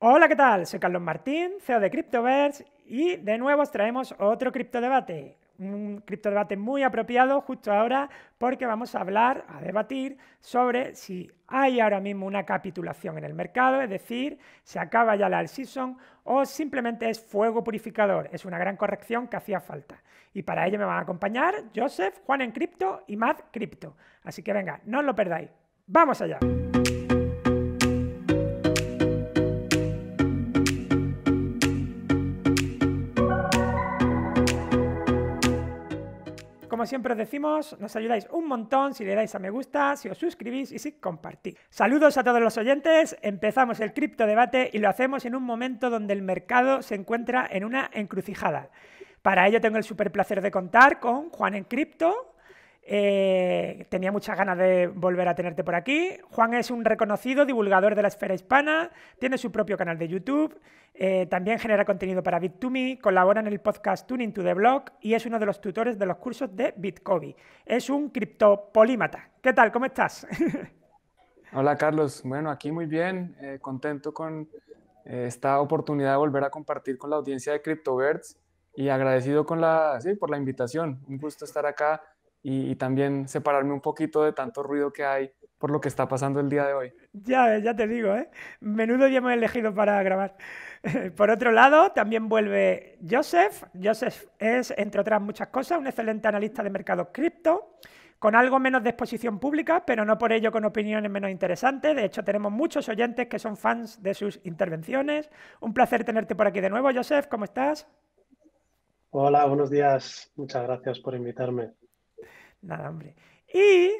Hola, ¿qué tal? Soy Carlos Martín, CEO de Cryptoverse y de nuevo os traemos otro criptodebate. Un criptodebate muy apropiado justo ahora porque vamos a hablar, a debatir sobre si hay ahora mismo una capitulación en el mercado, es decir, se acaba ya la season o simplemente es fuego purificador. Es una gran corrección que hacía falta. Y para ello me van a acompañar Joseph, Juan en Cripto y Mad Cripto. Así que venga, no os lo perdáis. ¡Vamos allá! como siempre os decimos, nos ayudáis un montón si le dais a me gusta, si os suscribís y si compartís. Saludos a todos los oyentes, empezamos el cripto debate y lo hacemos en un momento donde el mercado se encuentra en una encrucijada. Para ello tengo el super placer de contar con Juan en Cripto. Eh, tenía muchas ganas de volver a tenerte por aquí. Juan es un reconocido divulgador de la esfera hispana, tiene su propio canal de YouTube, eh, también genera contenido para Bit2Me, colabora en el podcast Tuning to the Blog y es uno de los tutores de los cursos de Bitcoin. Es un criptopolímata. ¿Qué tal? ¿Cómo estás? Hola Carlos, bueno, aquí muy bien, eh, contento con esta oportunidad de volver a compartir con la audiencia de CryptoBirds y agradecido con la, por la invitación. Un gusto estar acá y, también separarme un poquito de tanto ruido que hay por lo que está pasando el día de hoy. Ya, ya te digo, ¿eh? Menudo día hemos elegido para grabar. Por otro lado, también vuelve Joseph. Joseph es, entre otras muchas cosas, un excelente analista de mercados cripto, con algo menos de exposición pública, pero no por ello con opiniones menos interesantes. De hecho, tenemos muchos oyentes que son fans de sus intervenciones. Un placer tenerte por aquí de nuevo, Joseph. ¿Cómo estás? Hola, buenos días. Muchas gracias por invitarme. Nada, hombre. Y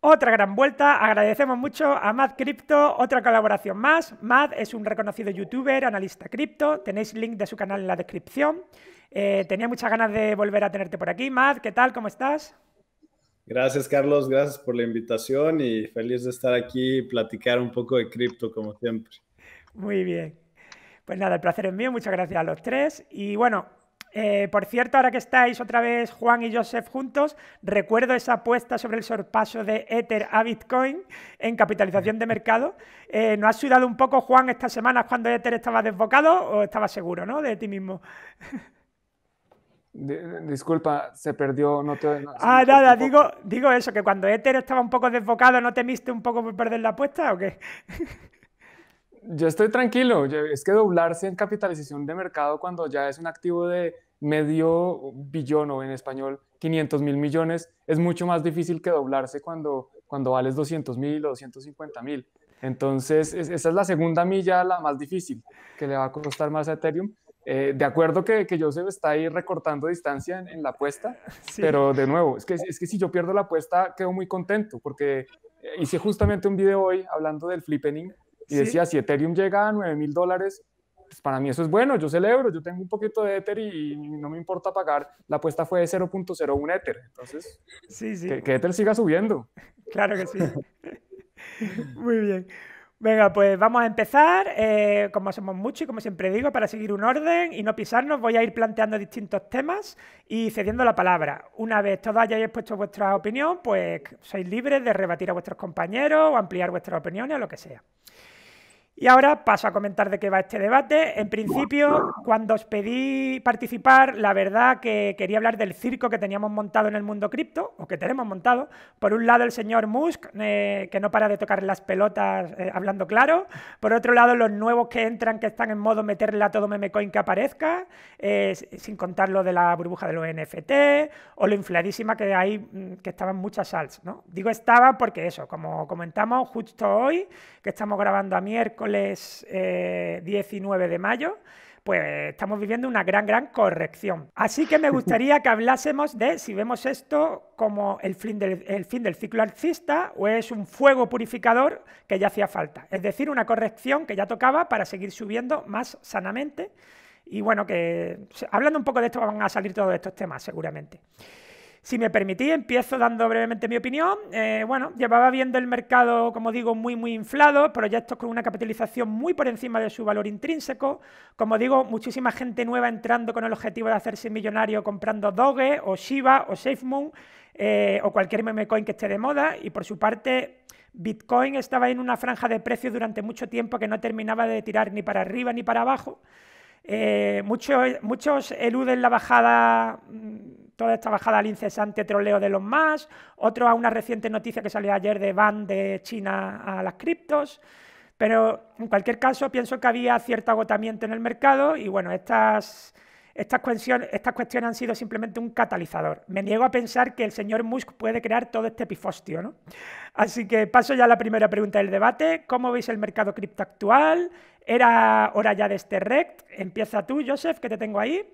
otra gran vuelta. Agradecemos mucho a Mad Crypto, otra colaboración más. Mad es un reconocido youtuber, analista cripto. Tenéis link de su canal en la descripción. Eh, tenía muchas ganas de volver a tenerte por aquí. Mad, ¿qué tal? ¿Cómo estás? Gracias, Carlos. Gracias por la invitación y feliz de estar aquí y platicar un poco de cripto, como siempre. Muy bien. Pues nada, el placer es mío. Muchas gracias a los tres. Y bueno, eh, por cierto, ahora que estáis otra vez Juan y Joseph juntos, recuerdo esa apuesta sobre el sorpaso de Ether a Bitcoin en capitalización de mercado. Eh, ¿No has sudado un poco, Juan, estas semanas cuando Ether estaba desbocado o estaba seguro ¿no? de ti mismo? Disculpa, se perdió, ah, nada, digo, digo eso, que cuando Ether estaba un poco desbocado, ¿no temiste un poco por perder la apuesta o qué? Yo estoy tranquilo, es que doblarse en capitalización de mercado cuando ya es un activo de medio billón o en español 500 mil millones, es mucho más difícil que doblarse cuando, cuando vales 200 mil o 250 mil. Entonces, esa es la segunda milla, la más difícil, que le va a costar más a Ethereum. Eh, de acuerdo que, que, Joseph está ahí recortando distancia en, la apuesta, pero de nuevo, es que, es que si yo pierdo la apuesta, quedo muy contento, porque eh, hice justamente un video hoy hablando del flipping y decía, si Ethereum llega a 9 mil dólares, pues, para mí eso es bueno, yo celebro, yo tengo un poquito de Ether y, no me importa pagar, la apuesta fue de 0.01 Ether, entonces sí, sí. Que, Ether siga subiendo. Claro que sí. Muy bien. Venga, pues vamos a empezar. Eh, como hacemos mucho y como siempre digo, para seguir un orden y no pisarnos, voy a ir planteando distintos temas y cediendo la palabra. Una vez todos hayáis puesto vuestra opinión, pues sois libres de rebatir a vuestros compañeros o ampliar vuestras opiniones o lo que sea. Y ahora paso a comentar de qué va este debate. En principio, cuando os pedí participar, la verdad que quería hablar del circo que teníamos montado en el mundo cripto, o que tenemos montado. Por un lado, el señor Musk, eh, que no para de tocar las pelotas eh, hablando claro. Por otro lado, los nuevos que entran, que están en modo meterle a todo memecoin que aparezca, eh, sin contar lo de la burbuja de los NFT, o lo infladísima que ahí mm, que estaban muchas salts, ¿no? Digo estaba porque eso, como comentamos justo hoy, que estamos grabando a miércoles, 19 eh, de mayo, pues estamos viviendo una gran, gran corrección. Así que me gustaría que hablásemos de si vemos esto como el fin del, el fin del ciclo alcista o es un fuego purificador que ya hacía falta. Es decir, una corrección que ya tocaba para seguir subiendo más sanamente. Y bueno, que hablando un poco de esto van a salir todos estos temas seguramente. Si me permitís, empiezo dando brevemente mi opinión. Eh, bueno, llevaba viendo el mercado, como digo, muy, muy inflado, proyectos con una capitalización muy por encima de su valor intrínseco. Como digo, muchísima gente nueva entrando con el objetivo de hacerse millonario comprando Doge o Shiba o SafeMoon eh, o cualquier meme coin que esté de moda. Y por su parte, Bitcoin estaba en una franja de precios durante mucho tiempo que no terminaba de tirar ni para arriba ni para abajo. Eh, muchos, muchos eluden la bajada mm, toda esta bajada al incesante troleo de los más, otro a una reciente noticia que salió ayer de ban de China a las criptos. Pero en cualquier caso, pienso que había cierto agotamiento en el mercado y bueno, estas, estas, cuestiones, estas cuestiones han sido simplemente un catalizador. Me niego a pensar que el señor Musk puede crear todo este pifostio, ¿no? Así que paso ya a la primera pregunta del debate. ¿Cómo veis el mercado cripto actual? ¿Era hora ya de este rect? Empieza tú, Joseph, que te tengo ahí.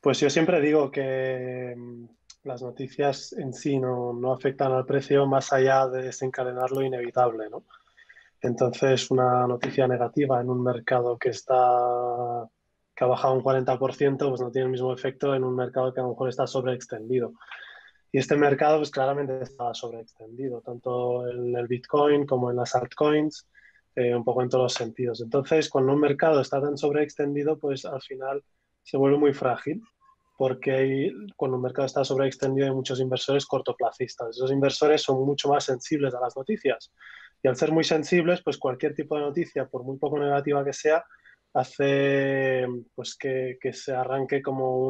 Pues yo siempre digo que mm, las noticias en sí no, no afectan al precio más allá de desencadenar lo inevitable, ¿no? Entonces, una noticia negativa en un mercado que está que ha bajado un 40%, pues no tiene el mismo efecto en un mercado que a lo mejor está sobreextendido. Y este mercado, pues claramente está sobreextendido, tanto en el Bitcoin como en las altcoins, eh, un poco en todos los sentidos. Entonces, cuando un mercado está tan sobreextendido, pues al final se vuelve muy frágil porque cuando el mercado está sobreextendido hay muchos inversores cortoplacistas. Esos inversores son mucho más sensibles a las noticias y al ser muy sensibles, pues cualquier tipo de noticia, por muy poco negativa que sea, hace pues que, se arranque como,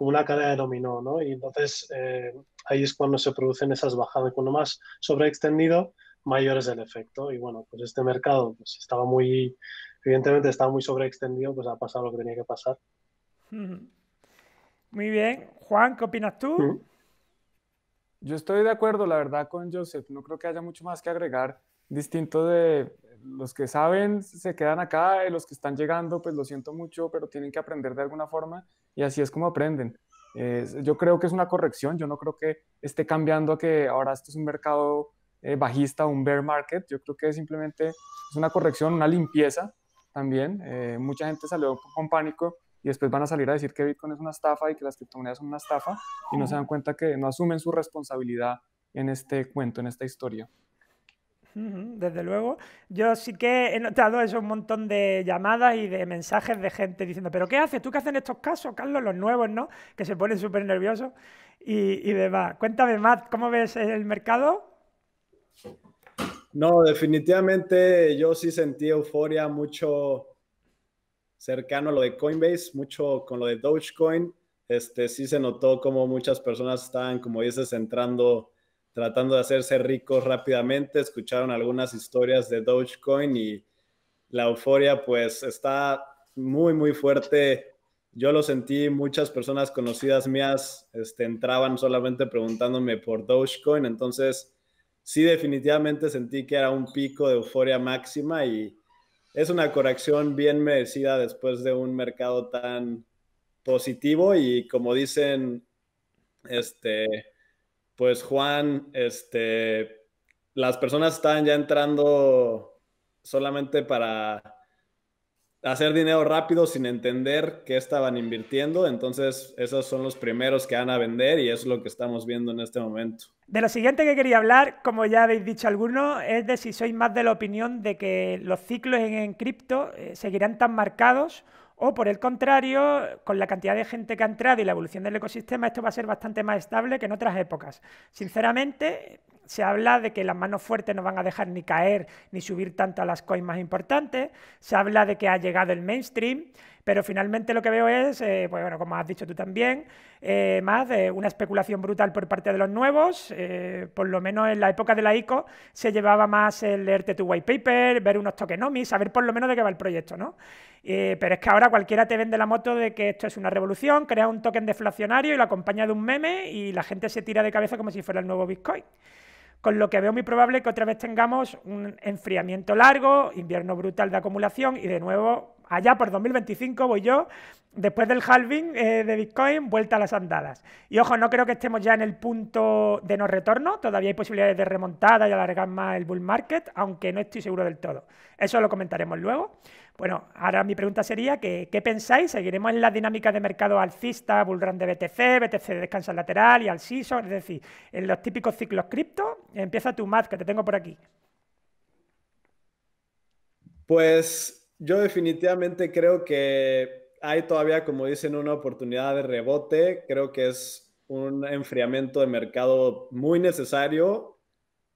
una cadena de dominó, Y entonces eh, ahí es cuando se producen esas bajadas. Cuando más sobreextendido, mayor es el efecto. Y bueno, pues este mercado pues, estaba muy, evidentemente estaba muy sobreextendido, pues ha pasado lo que tenía que pasar. Muy bien. Juan, ¿qué opinas tú? Yo estoy de acuerdo, la verdad, con Joseph. No creo que haya mucho más que agregar. Distinto de los que saben, se quedan acá, y los que están llegando, pues lo siento mucho, pero tienen que aprender de alguna forma y así es como aprenden. yo creo que es una corrección, yo no creo que esté cambiando a que ahora esto es un mercado eh, bajista, un bear market, yo creo que simplemente es una corrección, una limpieza también. Eh, mucha gente salió con pánico y después van a salir a decir que Bitcoin es una estafa y que las criptomonedas son una estafa y no se dan cuenta que no asumen su responsabilidad en este cuento, en esta historia. Desde luego, yo sí que he notado eso, un montón de llamadas y de mensajes de gente diciendo, pero ¿qué haces? ¿Tú qué haces en estos casos, Carlos? Los nuevos, ¿no? Que se ponen súper nerviosos y, y demás. Cuéntame, Matt, ¿cómo ves el mercado? No, definitivamente yo sí sentí euforia, mucho, cercano a lo de Coinbase, mucho con lo de Dogecoin. Este, sí se notó como muchas personas estaban, como dices, entrando, tratando de hacerse ricos rápidamente. Escucharon algunas historias de Dogecoin y la euforia pues está muy, muy fuerte. Yo lo sentí, muchas personas conocidas mías este, entraban solamente preguntándome por Dogecoin. Entonces, sí definitivamente sentí que era un pico de euforia máxima y es una corrección bien merecida después de un mercado tan positivo y como dicen, este, pues Juan, este, las personas están ya entrando solamente para hacer dinero rápido sin entender qué estaban invirtiendo. Entonces, esos son los primeros que van a vender y eso es lo que estamos viendo en este momento. De lo siguiente que quería hablar, como ya habéis dicho algunos, es de si sois más de la opinión de que los ciclos en, cripto eh, seguirán tan marcados o por el contrario, con la cantidad de gente que ha entrado y la evolución del ecosistema, esto va a ser bastante más estable que en otras épocas. Sinceramente, se habla de que las manos fuertes no van a dejar ni caer ni subir tanto a las coins más importantes, se habla de que ha llegado el mainstream, pero finalmente lo que veo es, eh, pues bueno, como has dicho tú también, eh, más de eh, una especulación brutal por parte de los nuevos, por lo menos en la época de la ICO se llevaba más el leerte tu white paper, ver unos tokenomics, saber por lo menos de qué va el proyecto, ¿no? Eh, pero es que ahora cualquiera te vende la moto de que esto es una revolución, crea un token deflacionario y lo acompaña de un meme y la gente se tira de cabeza como si fuera el nuevo Bitcoin. Con lo que veo muy probable que otra vez tengamos un enfriamiento largo, invierno brutal de acumulación y de nuevo, allá por 2025 voy yo, después del halving eh, de Bitcoin, vuelta a las andadas. Y ojo, no creo que estemos ya en el punto de no retorno, todavía hay posibilidades de remontada y alargar más el bull market, aunque no estoy seguro del todo. Eso lo comentaremos luego. Bueno, ahora mi pregunta sería que, ¿qué pensáis? ¿Seguiremos en la dinámica de mercado alcista, bullrun de BTC, BTC de descansa lateral y al Es decir, en los típicos ciclos cripto, empieza tu más que te tengo por aquí. Pues yo definitivamente creo que hay todavía, como dicen, una oportunidad de rebote. Creo que es un enfriamiento de mercado muy necesario.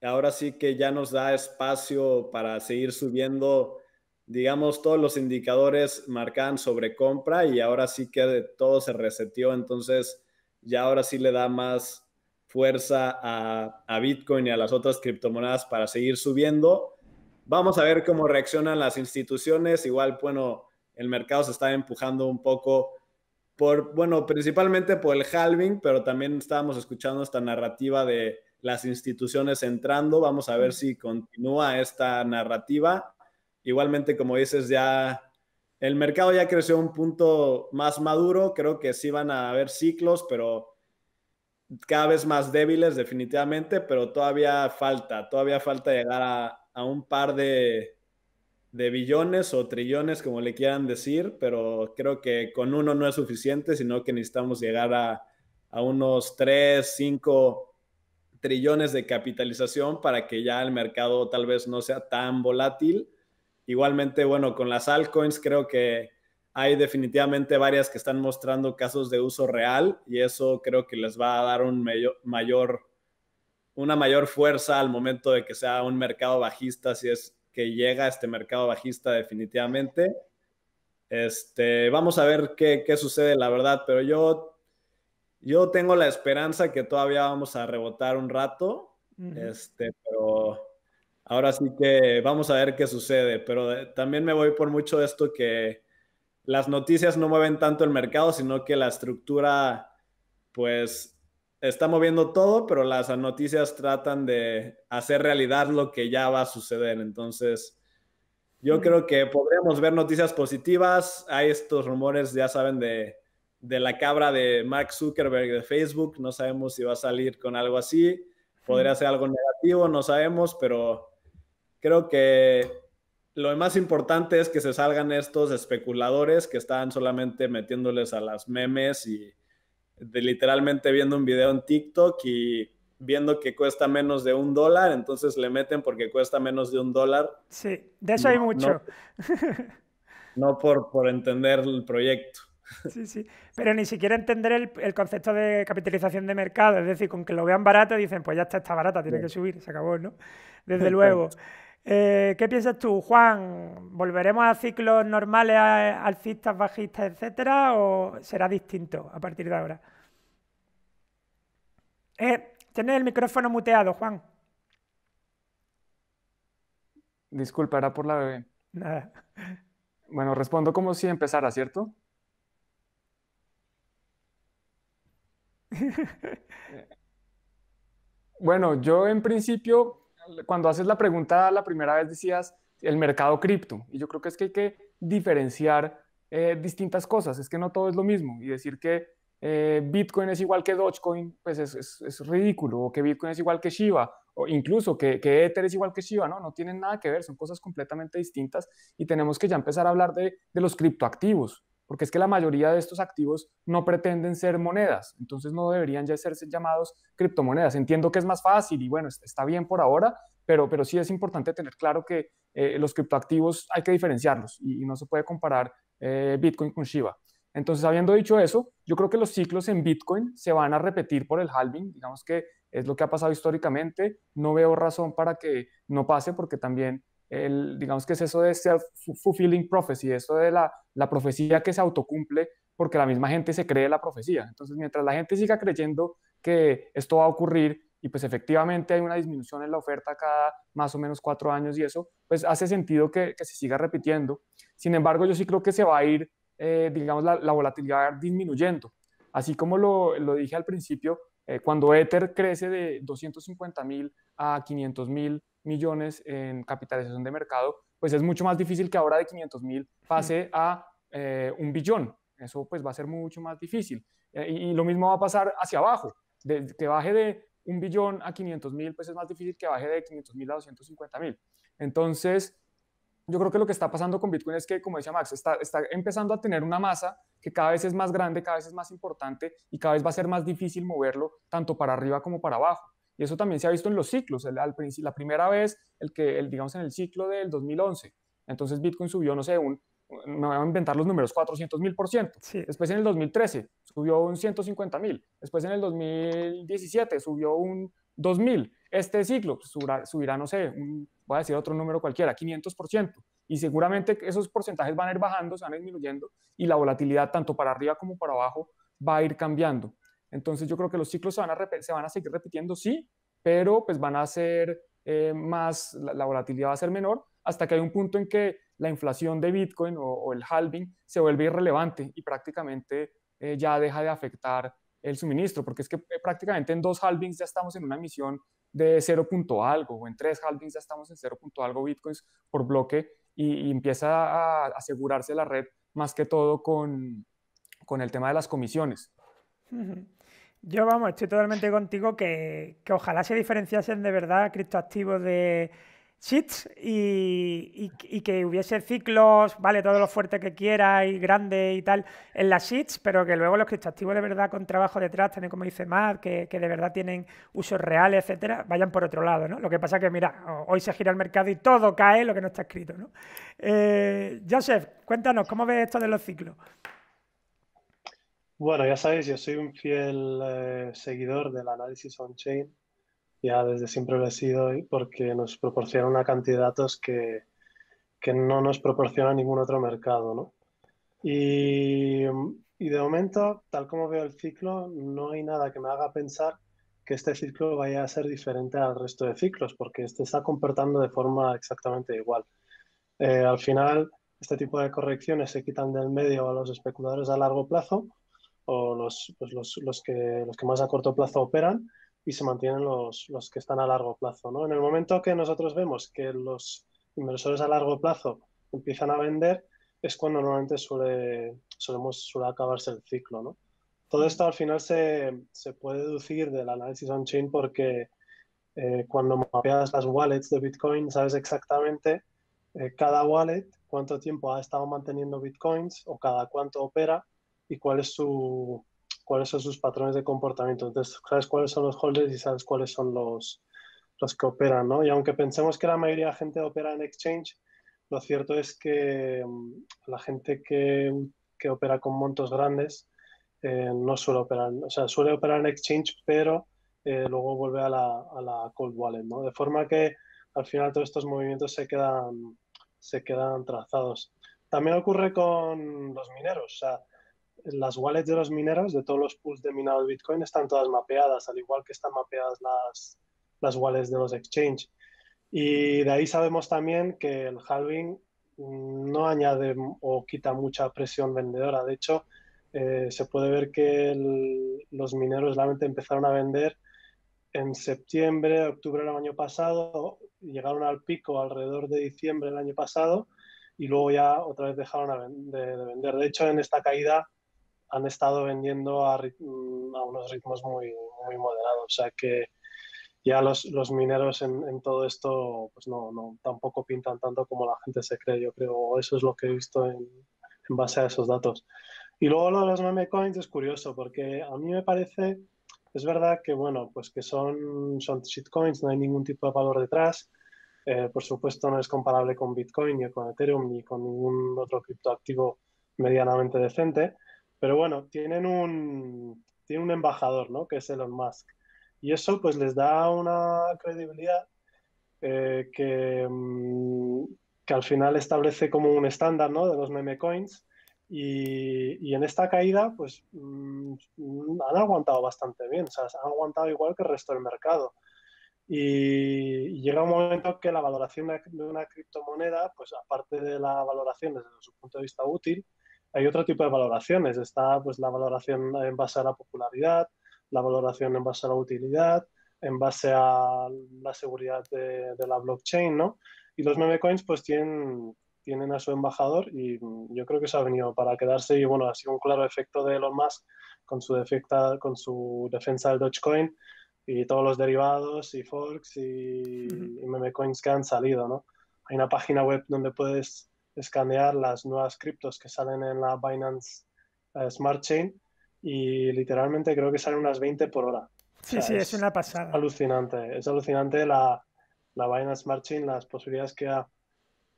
Ahora sí que ya nos da espacio para seguir subiendo digamos, todos los indicadores marcaban sobre compra y ahora sí que todo se reseteó, entonces ya ahora sí le da más fuerza a, a, Bitcoin y a las otras criptomonedas para seguir subiendo. Vamos a ver cómo reaccionan las instituciones. Igual, bueno, el mercado se está empujando un poco por, bueno, principalmente por el halving, pero también estábamos escuchando esta narrativa de las instituciones entrando. Vamos a ver si continúa esta narrativa igualmente, como dices, ya el mercado ya creció a un punto más maduro. Creo que sí van a haber ciclos, pero cada vez más débiles definitivamente, pero todavía falta, todavía falta llegar a, un par de, de, billones o trillones, como le quieran decir, pero creo que con uno no es suficiente, sino que necesitamos llegar a, a unos 3, 5 trillones de capitalización para que ya el mercado tal vez no sea tan volátil Igualmente, bueno, con las altcoins creo que hay definitivamente varias que están mostrando casos de uso real y eso creo que les va a dar un mayor, una mayor fuerza al momento de que sea un mercado bajista, si es que llega este mercado bajista definitivamente. Este, vamos a ver qué, qué sucede, la verdad, pero yo, yo tengo la esperanza que todavía vamos a rebotar un rato, este, pero Ahora sí que vamos a ver qué sucede, pero eh, también me voy por mucho de esto que las noticias no mueven tanto el mercado, sino que la estructura, pues, está moviendo todo, pero las noticias tratan de hacer realidad lo que ya va a suceder. Entonces, yo creo que podremos ver noticias positivas. Hay estos rumores, ya saben, de, de la cabra de Mark Zuckerberg de Facebook. No sabemos si va a salir con algo así. Podría ser algo negativo, no sabemos, pero Creo que lo más importante es que se salgan estos especuladores que están solamente metiéndoles a las memes y literalmente viendo un video en TikTok y viendo que cuesta menos de un dólar, entonces le meten porque cuesta menos de un dólar. Sí, de eso hay mucho. No, por, entender el proyecto. Sí, sí. Pero ni siquiera entender el, concepto de capitalización de mercado. Es decir, con que lo vean barato, dicen, pues ya está, está barata, tiene que subir, se acabó, ¿no? Desde luego. Eh, ¿Qué piensas tú, Juan? ¿Volveremos a ciclos normales, alcistas, bajistas, etcétera? ¿O será distinto a partir de ahora? Eh, tienes el micrófono muteado, Juan. Disculpa, era por la bebé. Nada. Bueno, respondo como si empezara, ¿cierto? Eh, bueno, yo en principio cuando haces la pregunta la primera vez decías el mercado cripto, y yo creo que es que hay que diferenciar eh, distintas cosas, es que no todo es lo mismo, y decir que eh, Bitcoin es igual que Dogecoin, pues es, es, es, ridículo, o que Bitcoin es igual que Shiba, o incluso que, que, Ether es igual que Shiba, no, no tienen nada que ver, son cosas completamente distintas, y tenemos que ya empezar a hablar de, de los criptoactivos, porque es que la mayoría de estos activos no pretenden ser monedas, entonces no deberían ya ser llamados criptomonedas. Entiendo que es más fácil y bueno, está bien por ahora, pero, pero sí es importante tener claro que eh, los criptoactivos hay que diferenciarlos y, no se puede comparar eh, Bitcoin con Shiba. Entonces, habiendo dicho eso, yo creo que los ciclos en Bitcoin se van a repetir por el halving, digamos que es lo que ha pasado históricamente, no veo razón para que no pase porque también digamos que es eso de self-fulfilling prophecy, eso de la, profecía que se autocumple porque la misma gente se cree la profecía. Entonces, mientras la gente siga creyendo que esto va a ocurrir y pues efectivamente hay una disminución en la oferta cada más o menos cuatro años y eso, pues hace sentido que, se siga repitiendo. Sin embargo, yo sí creo que se va a ir, eh, digamos, la, la, volatilidad disminuyendo. Así como lo, dije al principio, eh, cuando Ether crece de 250 mil a 500 mil millones en capitalización de mercado, pues es mucho más difícil que ahora de 500 mil pase a eh, un billón. Eso pues va a ser mucho más difícil. Eh, y, lo mismo va a pasar hacia abajo. De, que baje de un billón a 500 mil, pues es más difícil que baje de 500 mil a 250 mil. Entonces, yo creo que lo que está pasando con Bitcoin es que, como decía Max, está, está empezando a tener una masa que cada vez es más grande, cada vez es más importante y cada vez va a ser más difícil moverlo tanto para arriba como para abajo. Y eso también se ha visto en los ciclos. la primera vez, el que, el, digamos, en el ciclo del 2011. Entonces Bitcoin subió, no sé, un, me voy a inventar los números, 400 mil por ciento. Después en el 2013 subió un 150 mil. Después en el 2017 subió un 2 mil. Este ciclo subirá, no sé, voy a decir otro número cualquiera, 500 por ciento. Y seguramente esos porcentajes van a ir bajando, se van a disminuyendo y la volatilidad tanto para arriba como para abajo va a ir cambiando. Entonces yo creo que los ciclos se van a, se van a seguir repitiendo, sí, pero pues van a ser eh, más, la, volatilidad va a ser menor, hasta que hay un punto en que la inflación de Bitcoin o, el halving se vuelve irrelevante y prácticamente eh, ya deja de afectar el suministro, porque es que eh, prácticamente en dos halvings ya estamos en una emisión de 0. algo, o en tres halvings ya estamos en 0. algo bitcoins por bloque y, empieza a asegurarse la red más que todo con, con el tema de las comisiones. Uh yo, vamos, estoy totalmente contigo que, ojalá se diferenciasen de verdad criptoactivos de sheets y, que hubiese ciclos, vale, todo lo fuerte que quiera y grande y tal en las shits, pero que luego los criptoactivos de verdad con trabajo detrás, también como dice Matt, que, de verdad tienen usos reales, etcétera, vayan por otro lado, ¿no? Lo que pasa que, mira, hoy se gira el mercado y todo cae lo que no está escrito, ¿no? Eh, Joseph, cuéntanos, ¿cómo ves esto de los ciclos? Bueno, ya sabéis, yo soy un fiel eh, seguidor del análisis on-chain. Ya desde siempre lo he sido porque nos proporciona una cantidad de datos que, que no nos proporciona ningún otro mercado, ¿no? Y, y, de momento, tal como veo el ciclo, no hay nada que me haga pensar que este ciclo vaya a ser diferente al resto de ciclos, porque este está comportando de forma exactamente igual. Eh, al final, este tipo de correcciones se quitan del medio a los especuladores a largo plazo o los, pues los, los, que, los que más a corto plazo operan y se mantienen los, los que están a largo plazo. ¿no? En el momento que nosotros vemos que los inversores a largo plazo empiezan a vender, es cuando normalmente suele, solemos, suele acabarse el ciclo. ¿no? Todo esto al final se, se puede deducir del análisis on-chain porque eh, cuando mapeas las wallets de Bitcoin sabes exactamente eh, cada wallet cuánto tiempo ha estado manteniendo Bitcoins o cada cuánto opera y cuáles su, cuáles son sus patrones de comportamiento. Entonces, sabes cuáles son los holders y sabes cuáles son los, los que operan, ¿no? Y aunque pensemos que la mayoría de la gente opera en exchange, lo cierto es que mm, la gente que, que opera con montos grandes eh, no suele operar, o sea, suele operar en exchange, pero eh, luego vuelve a la, a la, cold wallet, ¿no? De forma que al final todos estos movimientos se quedan, se quedan trazados. También ocurre con los mineros, o sea, las wallets de los mineros, de todos los pools de minado de Bitcoin, están todas mapeadas, al igual que están mapeadas las, las wallets de los exchange. Y de ahí sabemos también que el halving mm, no añade o quita mucha presión vendedora. De hecho, eh, se puede ver que los mineros realmente empezaron a vender en septiembre, octubre del año pasado, llegaron al pico alrededor de diciembre del año pasado y luego ya otra vez dejaron de, vender. De hecho, en esta caída han estado vendiendo mm, a, unos ritmos muy, muy moderados. O sea que ya los, los mineros en, todo esto pues no, no, tampoco pintan tanto como la gente se cree, yo creo. Eso es lo que he visto en, en base a esos datos. Y luego lo de los meme coins es curioso porque a mí me parece, es verdad que bueno, pues que son, son shitcoins, no hay ningún tipo de valor detrás. Eh, por supuesto no es comparable con Bitcoin ni con Ethereum ni con ningún otro criptoactivo medianamente decente. Pero bueno, tienen un, un embajador, ¿no? Que es Elon Musk. Y eso pues les da una credibilidad eh, mm, que, al final establece como un estándar, ¿no? De los meme coins. Y, en esta caída, pues mm, han aguantado bastante bien, o sea, han aguantado igual que el resto del mercado. Y, y llega un momento que la valoración de una criptomoneda, pues aparte de la valoración desde su punto de vista útil, hay otro tipo de valoraciones. Está pues, la valoración en base a la popularidad, la valoración en base a la utilidad, en base a la seguridad de, la blockchain, ¿no? Y los meme coins pues tienen, tienen a su embajador y yo creo que eso ha venido para quedarse y bueno, ha sido un claro efecto de Elon Musk con su, defecta, con su defensa del Dogecoin y todos los derivados y forks y, memecoins y meme coins que han salido, ¿no? Hay una página web donde puedes escanear las nuevas criptos que salen en la Binance eh, Smart Chain y literalmente creo que salen unas 20 por hora. Sí, sí, es, una pasada. Alucinante, es alucinante la, la Binance Smart Chain, las posibilidades que ha,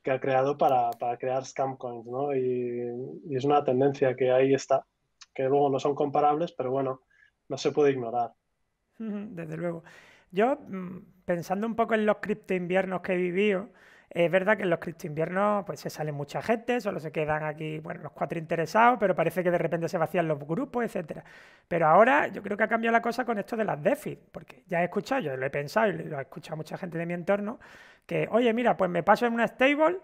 que ha creado para, crear scam coins, ¿no? Y, y, es una tendencia que ahí está, que luego no son comparables, pero bueno, no se puede ignorar. Desde luego. Yo, mm, pensando un poco en los cripto inviernos que he vivido, es verdad que en los criptoinviernos pues, se sale mucha gente, solo se quedan aquí bueno, los cuatro interesados, pero parece que de repente se vacían los grupos, etcétera. Pero ahora yo creo que ha cambiado la cosa con esto de las DeFi, porque ya he escuchado, yo lo he pensado y lo ha escuchado mucha gente de mi entorno, que oye, mira, pues me paso en una stable.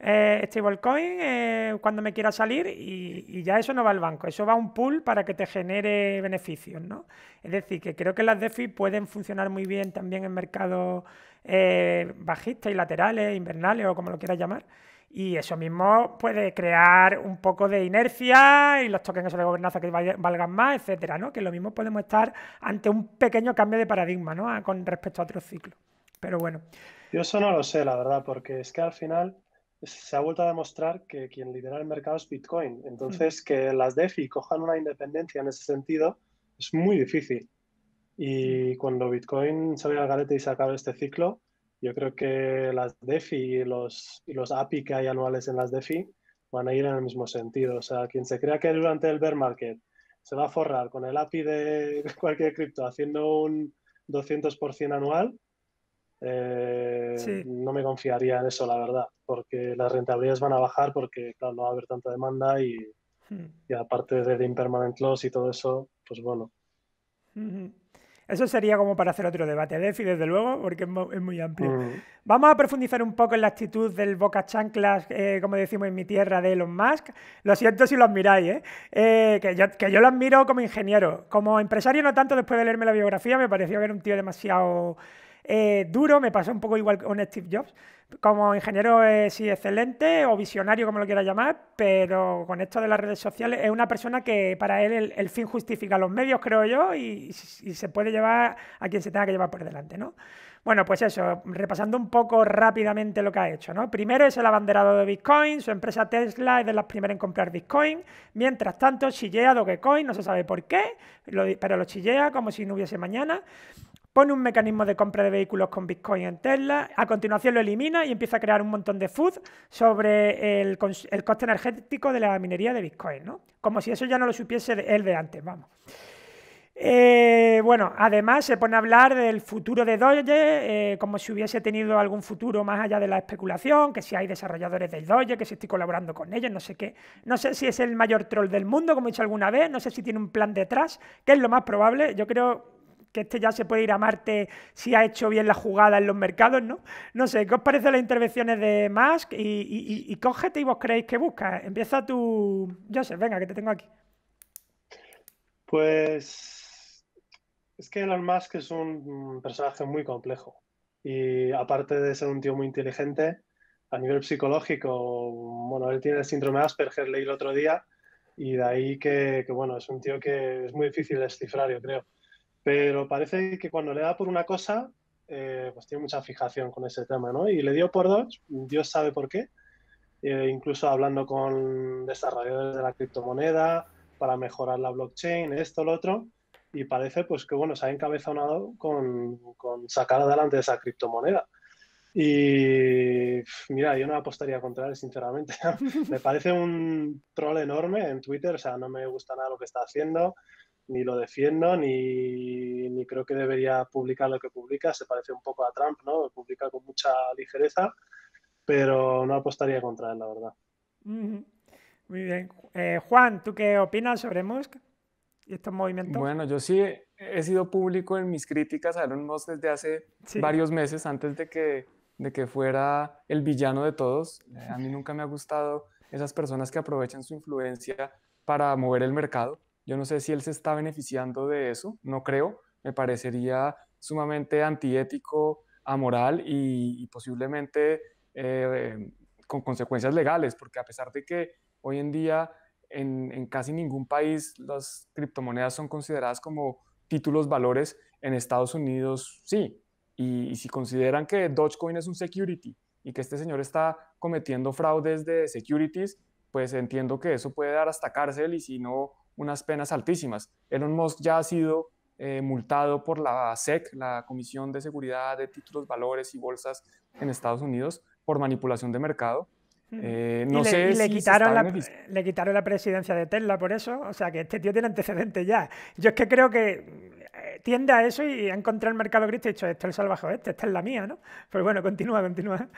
Eh, stablecoin eh, cuando me quiera salir y, ya eso no va al banco, eso va a un pool para que te genere beneficios, ¿no? Es decir, que creo que las DeFi pueden funcionar muy bien también en mercado. Eh, bajistas y laterales, invernales o como lo quieras llamar. Y eso mismo puede crear un poco de inercia y los tokens de gobernanza que valgan más, etcétera, ¿no? Que lo mismo podemos estar ante un pequeño cambio de paradigma, ¿no? Ah, con respecto a otros ciclos. Pero bueno. Yo eso no lo sé, la verdad, porque es que al final se ha vuelto a demostrar que quien lidera el mercado es Bitcoin. Entonces, hmm. que las DeFi cojan una independencia en ese sentido es muy difícil. Y cuando Bitcoin se al garete y se acabe este ciclo, yo creo que las DeFi y los, y los API que hay anuales en las DeFi van a ir en el mismo sentido. O sea, quien se crea que durante el bear market se va a forrar con el API de cualquier cripto haciendo un 200% anual, eh, no me confiaría en eso, la verdad, porque las rentabilidades van a bajar porque, claro, no va a haber tanta demanda y, hmm. y aparte de impermanent loss y todo eso, pues bueno. Hmm. Eso sería como para hacer otro debate, Defi, desde luego, porque es, muy amplio. Mm. Vamos a profundizar un poco en la actitud del boca chanclas, eh, como decimos en mi tierra, de Elon Musk. Lo siento si lo admiráis, ¿eh? ¿eh? que, yo, que yo lo admiro como ingeniero. Como empresario, no tanto después de leerme la biografía, me pareció que era un tío demasiado eh, duro, me pasó un poco igual con Steve Jobs. Como ingeniero eh, sí excelente o visionario, como lo quiera llamar, pero con esto de las redes sociales es una persona que para él el, fin justifica los medios, creo yo, y, se puede llevar a quien se tenga que llevar por delante, Bueno, pues eso, repasando un poco rápidamente lo que ha hecho, ¿no? Primero es el abanderado de Bitcoin, su empresa Tesla es de las primeras en comprar Bitcoin, mientras tanto chillea Dogecoin, no se sabe por qué, pero lo chillea como si no hubiese mañana pone un mecanismo de compra de vehículos con Bitcoin en Tesla, a continuación lo elimina y empieza a crear un montón de food sobre el, coste energético de la minería de Bitcoin, ¿no? Como si eso ya no lo supiese él de antes, vamos. Eh, bueno, además se pone a hablar del futuro de Doge, eh, como si hubiese tenido algún futuro más allá de la especulación, que si hay desarrolladores del Doge, que si estoy colaborando con ellos, no sé qué. No sé si es el mayor troll del mundo, como he dicho alguna vez, no sé si tiene un plan detrás, que es lo más probable. Yo creo, que este ya se puede ir a Marte si ha hecho bien la jugada en los mercados, ¿no? No sé, ¿qué os parecen las intervenciones de Musk y, y, y, y creéis que busca? Empieza yo Joseph, venga, que te tengo aquí. Pues es que Elon Musk es un personaje muy complejo y aparte de ser un tío muy inteligente, a nivel psicológico, bueno, él tiene el síndrome de Asperger, leí el otro día, y de ahí que, que, bueno, es un tío que es muy difícil descifrar, yo creo. Pero parece que cuando le da por una cosa, eh, pues tiene mucha fijación con ese tema, ¿no? Y le dio por dos, Dios sabe por qué. Eh, incluso hablando con desarrolladores de la criptomoneda para mejorar la blockchain, esto, lo otro. Y parece pues que bueno, se ha encabezonado con, con sacar adelante esa criptomoneda. Y mira, yo no apostaría contra él, sinceramente. me parece un troll enorme en Twitter, o sea, no me gusta nada lo que está haciendo ni lo defiendo, ni, creo que debería publicar lo que publica. Se parece un poco a Trump, ¿no? Publica con mucha ligereza, pero no apostaría contra él, la verdad. Muy bien. Eh, Juan, ¿tú qué opinas sobre Musk y estos movimientos? Bueno, yo sí he, sido público en mis críticas a Elon Musk desde hace varios meses, antes de que, de que fuera el villano de todos. Eh, a mí nunca me ha gustado esas personas que aprovechan su influencia para mover el mercado yo no sé si él se está beneficiando de eso, no creo. Me parecería sumamente antiético, amoral y, posiblemente eh, con consecuencias legales, porque a pesar de que hoy en día en, casi ningún país las criptomonedas son consideradas como títulos valores, en Estados Unidos sí. y si consideran que Dogecoin es un security y que este señor está cometiendo fraudes de securities, pues entiendo que eso puede dar hasta cárcel y si no, unas penas altísimas. Elon Musk ya ha sido eh, multado por la SEC, la Comisión de Seguridad de Títulos, Valores y Bolsas en Estados Unidos, por manipulación de mercado. Eh, no y le, sé quitaron la, le quitaron la presidencia de Tesla por eso. O sea, que este tío tiene antecedentes ya. Yo es que creo que eh, tiende a eso y a encontrado el mercado gris y ha dicho, esto es el salvaje este, esta es la mía, ¿no? Pero pues bueno, continúa, continúa.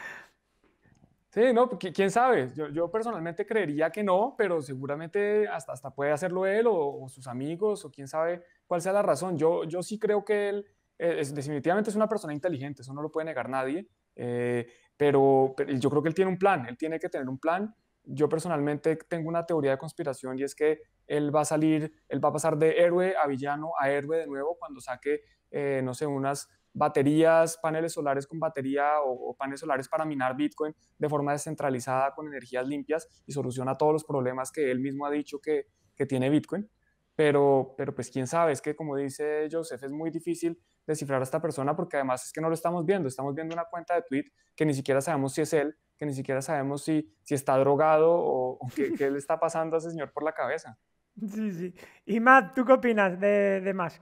Sí, no, quién sabe. Yo, personalmente creería que no, pero seguramente hasta, hasta puede hacerlo él o, sus amigos o quién sabe cuál sea la razón. Yo, yo sí creo que él eh, definitivamente es una persona inteligente, eso no lo puede negar nadie, eh, pero, yo creo que él tiene un plan, él tiene que tener un plan. Yo personalmente tengo una teoría de conspiración y es que él va a salir, él va a pasar de héroe a villano a héroe de nuevo cuando saque, eh, no sé, unas baterías, paneles solares con batería o, paneles solares para minar Bitcoin de forma descentralizada con energías limpias y soluciona todos los problemas que él mismo ha dicho que, que tiene Bitcoin. Pero, pero pues quién sabe, es que como dice Joseph, es muy difícil descifrar a esta persona porque además es que no lo estamos viendo, estamos viendo una cuenta de tweet que ni siquiera sabemos si es él, que ni siquiera sabemos si, si está drogado o, qué, qué, le está pasando a ese señor por la cabeza. Sí, sí. Y Matt, ¿tú qué opinas de, de Musk?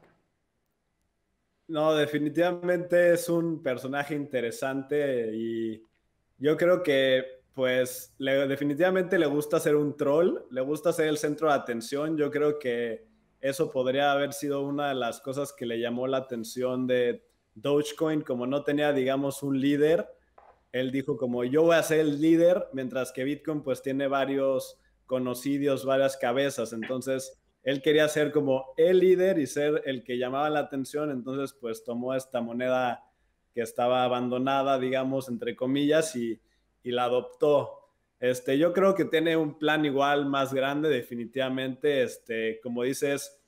No, definitivamente es un personaje interesante y yo creo que pues definitivamente le gusta ser un troll, le gusta ser el centro de atención, yo creo que eso podría haber sido una de las cosas que le llamó la atención de Dogecoin, como no tenía digamos un líder, él dijo como yo voy a ser el líder, mientras que Bitcoin pues tiene varios conocidos, varias cabezas, entonces él quería ser como el líder y ser el que llamaba la atención, entonces pues tomó esta moneda que estaba abandonada, digamos, entre comillas, y, la adoptó. Este, yo creo que tiene un plan igual más grande, definitivamente. Este, como dices,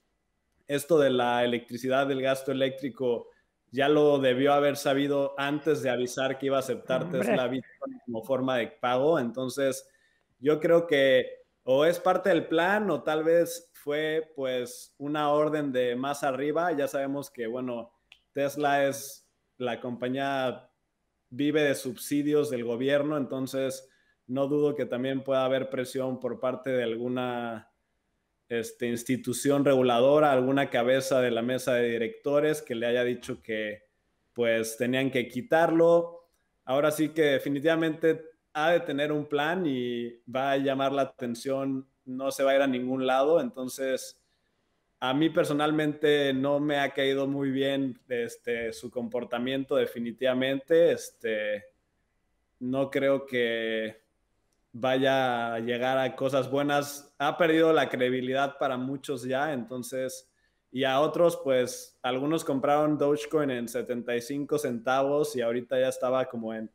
esto de la electricidad, del gasto eléctrico, ya lo debió haber sabido antes de avisar que iba a aceptarte la Tesla como forma de pago. Entonces, yo creo que o es parte del plan o tal vez fue pues una orden de más arriba. Ya sabemos que, bueno, Tesla es la compañía, vive de subsidios del gobierno, entonces no dudo que también pueda haber presión por parte de alguna este, institución reguladora, alguna cabeza de la mesa de directores que le haya dicho que pues tenían que quitarlo. Ahora sí que definitivamente ha de tener un plan y va a llamar la atención no se va a ir a ningún lado. Entonces, a mí personalmente no me ha caído muy bien este, su comportamiento definitivamente. Este, no creo que vaya a llegar a cosas buenas. Ha perdido la credibilidad para muchos ya, entonces, y a otros, pues, algunos compraron Dogecoin en 75 centavos y ahorita ya estaba como en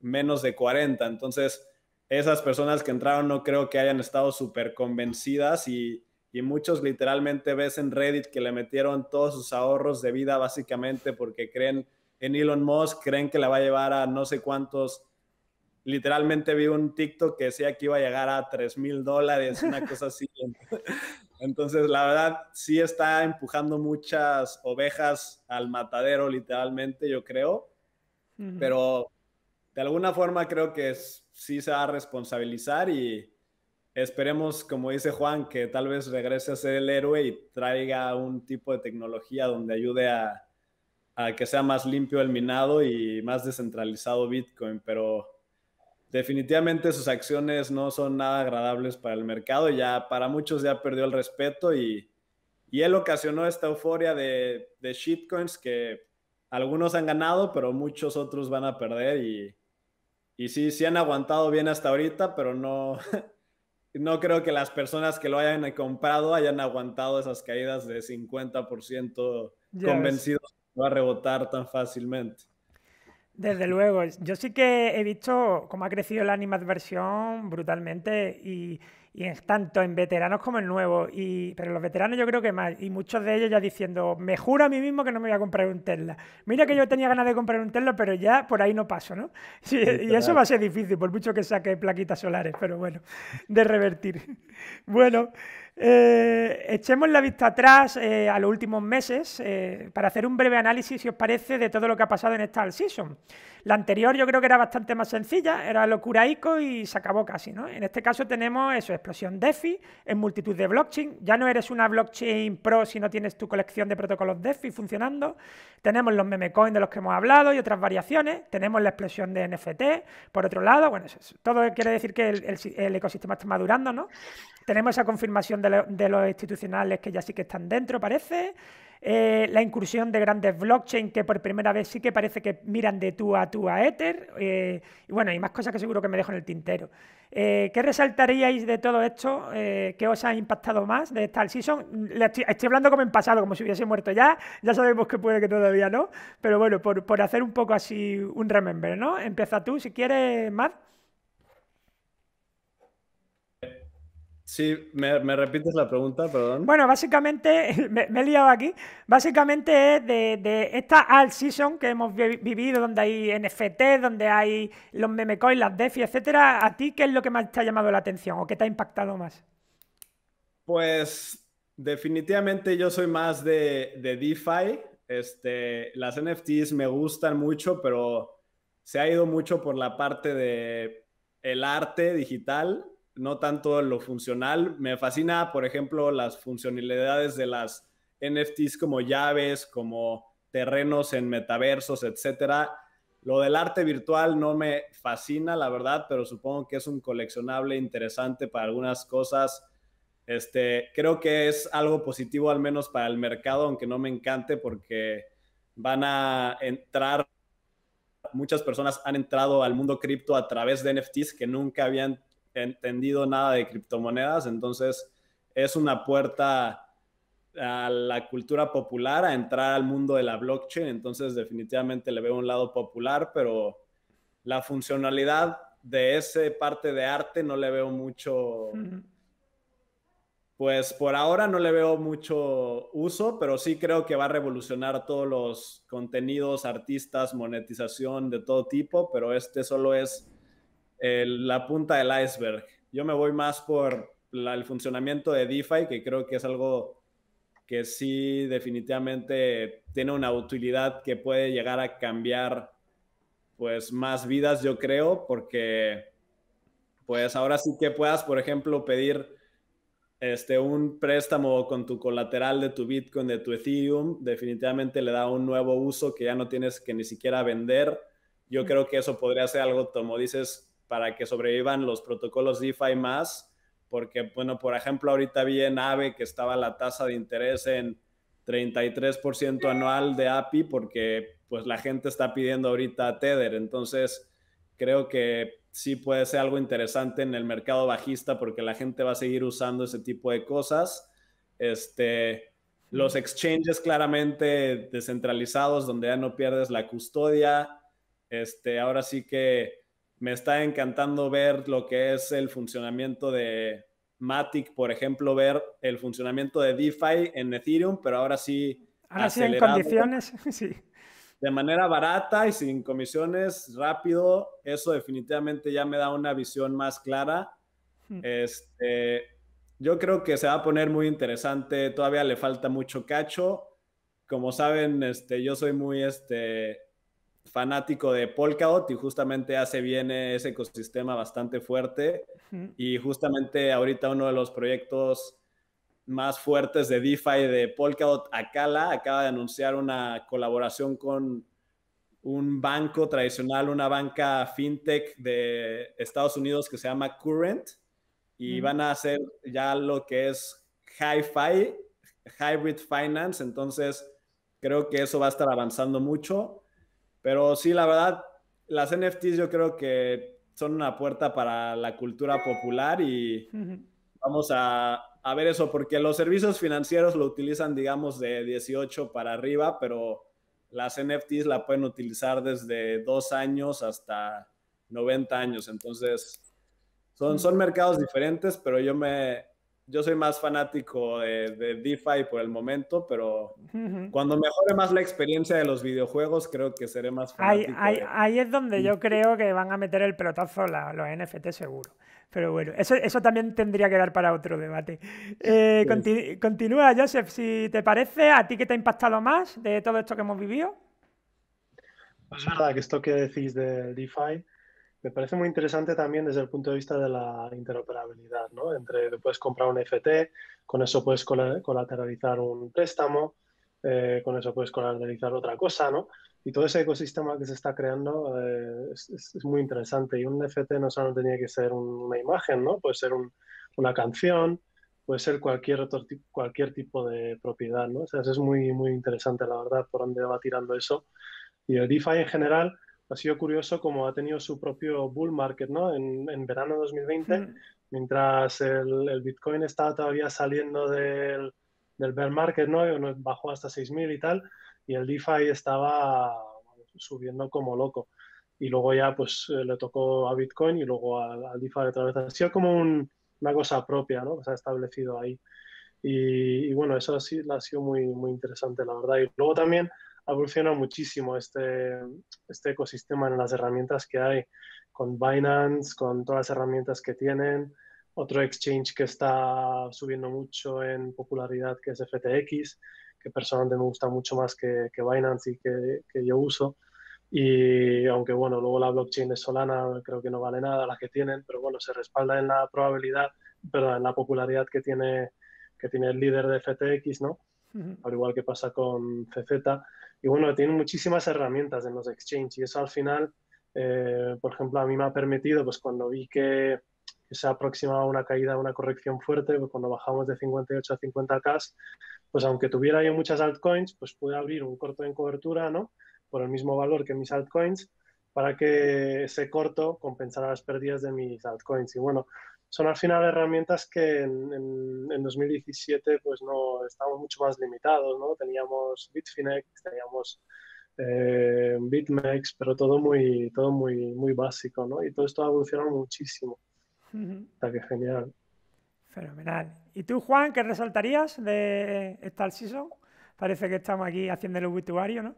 menos de 40. Entonces, esas personas que entraron no creo que hayan estado súper convencidas y, muchos literalmente ves en Reddit que le metieron todos sus ahorros de vida básicamente porque creen en Elon Musk, creen que la va a llevar a no sé cuántos. Literalmente vi un TikTok que decía que iba a llegar a 3 mil dólares, una cosa así. Entonces, la verdad, sí está empujando muchas ovejas al matadero, literalmente, yo creo. Pero de alguna forma creo que es sí se va a responsabilizar y esperemos, como dice Juan, que tal vez regrese a ser el héroe y traiga un tipo de tecnología donde ayude a, que sea más limpio el minado y más descentralizado Bitcoin, pero definitivamente sus acciones no son nada agradables para el mercado, ya para muchos ya perdió el respeto y, y él ocasionó esta euforia de, de shitcoins que algunos han ganado, pero muchos otros van a perder y y sí, sí han aguantado bien hasta ahorita, pero no, no creo que las personas que lo hayan comprado hayan aguantado esas caídas de 50% convencidos de que va a rebotar tan fácilmente. Desde luego, yo sí que he visto cómo ha crecido la animadversión brutalmente y y tanto en veteranos como en nuevos. Y, pero los veteranos yo creo que más, y muchos de ellos ya diciendo, me juro a mí mismo que no me voy a comprar un Tesla. Mira que yo tenía ganas de comprar un Tesla, pero ya por ahí no paso, ¿no? y eso va a ser difícil, por mucho que saque plaquitas solares, pero bueno, de revertir. Bueno. Eh, echemos la vista atrás eh, a los últimos meses eh, para hacer un breve análisis, si os parece, de todo lo que ha pasado en esta season La anterior yo creo que era bastante más sencilla, era locura ICO y se acabó casi, ¿no? En este caso tenemos eso, explosión DeFi en multitud de blockchain. Ya no eres una blockchain pro si no tienes tu colección de protocolos DeFi funcionando. Tenemos los memecoins de los que hemos hablado y otras variaciones. Tenemos la explosión de NFT, por otro lado. Bueno, eso, todo quiere decir que el ecosistema está madurando, ¿no? Tenemos esa confirmación de, los institucionales que ya sí que están dentro, parece. Eh, la incursión de grandes blockchain que por primera vez sí que parece que miran de tú a tú a Ether. Eh, y bueno, hay más cosas que seguro que me dejo en el tintero. Eh, ¿Qué resaltaríais de todo esto? ¿Qué os ha impactado más de esta season? Le estoy, hablando como en pasado, como si hubiese muerto ya. Ya sabemos que puede que todavía no. Pero bueno, por, hacer un poco así un remember, ¿no? Empieza tú, si quieres, más Sí, me, repites la pregunta, perdón. Bueno, básicamente, me, he liado aquí, básicamente es de, esta alt season que hemos vivido, donde hay NFT, donde hay los memecoins, las DeFi, etcétera, ¿a ti qué es lo que más te ha llamado la atención o qué te ha impactado más? Pues definitivamente yo soy más de, de DeFi, este, las NFTs me gustan mucho, pero se ha ido mucho por la parte de el arte digital, no tanto lo funcional. Me fascina, por ejemplo, las funcionalidades de las NFTs como llaves, como terrenos en metaversos, etc. Lo del arte virtual no me fascina, la verdad, pero supongo que es un coleccionable interesante para algunas cosas. Este, creo que es algo positivo al menos para el mercado, aunque no me encante porque van a entrar muchas personas han entrado al mundo cripto a través de NFTs que nunca habían entendido nada de criptomonedas, entonces es una puerta a la cultura popular, a entrar al mundo de la blockchain, entonces definitivamente le veo un lado popular, pero la funcionalidad de ese parte de arte no le veo mucho, pues por ahora no le veo mucho uso, pero sí creo que va a revolucionar todos los contenidos, artistas, monetización de todo tipo, pero este solo es la punta del iceberg. Yo me voy más por el funcionamiento de DeFi, que creo que es algo que sí definitivamente tiene una utilidad que puede llegar a cambiar pues más vidas, yo creo, porque pues ahora sí que puedas, por ejemplo, pedir este, un préstamo con tu colateral de tu Bitcoin, de tu Ethereum, definitivamente le da un nuevo uso que ya no tienes que ni siquiera vender. Yo creo que eso podría ser algo, como dices, para que sobrevivan los protocolos DeFi más, porque, bueno, por ejemplo, ahorita vi en AVE que estaba la tasa de interés en 33% anual de API, porque pues la gente está pidiendo ahorita Tether, entonces creo que sí puede ser algo interesante en el mercado bajista porque la gente va a seguir usando ese tipo de cosas. Este, los exchanges claramente descentralizados donde ya no pierdes la custodia. Este, ahora sí que me está encantando ver lo que es el funcionamiento de Matic, por ejemplo, ver el funcionamiento de DeFi en Ethereum, pero ahora sí. Ahora sí en condiciones, sí. De manera barata y sin comisiones, rápido. Eso definitivamente ya me da una visión más clara. Hmm. Este, yo creo que se va a poner muy interesante. Todavía le falta mucho cacho. Como saben, este, yo soy muy este, fanático de Polkadot y justamente hace bien ese ecosistema bastante fuerte. Y justamente ahorita uno de los proyectos más fuertes de DeFi de Polkadot, Acala, acaba de anunciar una colaboración con un banco tradicional, una banca fintech de Estados Unidos que se llama Current y van a hacer ya lo que es Hi-Fi, Hybrid Finance, entonces creo que eso va a estar avanzando mucho. Pero sí, la verdad, las NFTs yo creo que son una puerta para la cultura popular y vamos a, ver eso, porque los servicios financieros lo utilizan, digamos, de 18 para arriba, pero las NFTs la pueden utilizar desde dos años hasta 90 años. Entonces, son, son mercados diferentes, pero yo me, yo soy más fanático de, DeFi por el momento, pero cuando mejore más la experiencia de los videojuegos, creo que seré más fanático. Ahí, es donde yo creo que van a meter el pelotazo los NFT seguro. Pero bueno, eso, también tendría que dar para otro debate. Eh, continúa, Joseph, si te parece, ¿a ti qué te ha impactado más de todo esto que hemos vivido? pues nada, que esto que decís del DeFi me parece muy interesante también desde el punto de vista de la interoperabilidad, ¿no? Entre, puedes comprar un FT, con eso puedes colateralizar un préstamo, eh, con eso puedes colateralizar otra cosa, ¿no? Y todo ese ecosistema que se está creando eh, es, muy interesante. Y un FT no solo tenía que ser una imagen, ¿no? Puede ser una canción, puede ser cualquier cualquier tipo de propiedad, ¿no? O sea, es muy, muy interesante, la verdad, por dónde va tirando eso. Y el DeFi en general ha sido curioso como ha tenido su propio bull market, ¿no? En, en verano 2020, hmm. mientras el, el, Bitcoin estaba todavía saliendo del, del bear market, ¿no? bajó hasta 6.000 y tal, y el DeFi estaba subiendo como loco. Y luego ya, pues, eh, le tocó a Bitcoin y luego al, DeFi otra vez. Ha sido como una cosa propia, ¿no? Se ha establecido ahí. Y, bueno, eso sí sido, ha sido muy, muy interesante, la verdad. Y luego también ha evolucionado muchísimo este, este ecosistema en las herramientas que hay, con Binance, con todas las herramientas que tienen. Otro exchange que está subiendo mucho en popularidad, que es FTX, que personalmente me gusta mucho más que, que Binance y que, que, yo uso. Y aunque, bueno, luego la blockchain de Solana creo que no vale nada, la que tienen, pero bueno, se respalda en la probabilidad, pero en la popularidad que tiene, que tiene el líder de FTX, ¿no? al igual que pasa con CZ. Y bueno, tienen muchísimas herramientas en los exchanges y eso al final, eh, por ejemplo, a mí me ha permitido, pues cuando vi que, se aproximaba una caída, una corrección fuerte, pues, cuando bajamos de 58 a 50K, pues aunque tuviera yo muchas altcoins, pues pude abrir un corto en cobertura, ¿no? Por el mismo valor que mis altcoins para que ese corto compensara las pérdidas de mis altcoins. Y bueno, son al final herramientas que en, en, 2017 pues no estábamos mucho más limitados, ¿no? Teníamos Bitfinex, teníamos eh, BitMEX, pero todo muy, todo muy, muy básico, ¿no? Y todo esto ha evolucionado muchísimo. genial. Fenomenal. ¿Y tú, Juan, qué resaltarías de esta season? Parece que estamos aquí haciendo el obituario, ¿no?